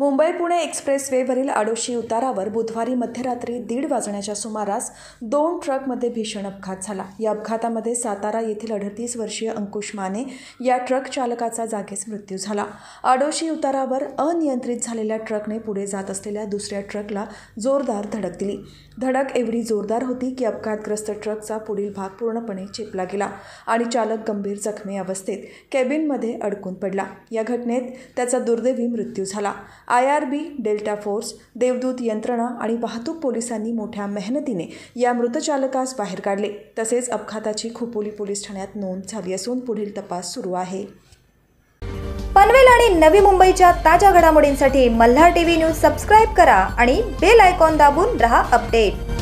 मुंबई पुणे एक्सप्रेसवेवरील आडोशी उतारावर बुधवारी मध्यरात्री दीड वाजण्याच्या सुमारास दोन ट्रकमध्ये भीषण अपघात झाला या अपघातामध्ये सातारा येथील अडतीस वर्षीय अंकुश माने या ट्रक चालकाचा जागीच मृत्यू झाला आडोशी उतारावर अनियंत्रित झालेल्या ट्रकने पुढे जात असलेल्या दुसऱ्या ट्रकला जोरदार धडक दिली धडक एवढी जोरदार होती की अपघातग्रस्त ट्रकचा पुढील भाग पूर्णपणे चिपला गेला आणि चालक गंभीर जखमी अवस्थेत केबिनमध्ये अडकून पडला या घटनेत त्याचा दुर्दैवी मृत्यू झाला I R B delta force देवदूत यंत्रणा आणि वाहतूक पोलिसांनी मोठ्या मेहनतीने या मृतचालकास बाहेर काढले तसेच अपघाताची खोपोली पोलीस ठाण्यात नोंद झाली असून पुढील तपास सुरू आहे पनवेल आणि नवी मुंबईच्या ताज्या घडामोडींसाठी मल्हार टीव्ही न्यूज सबस्क्राईब करा आणि बेल आयकॉन दाबून रहा अपडेट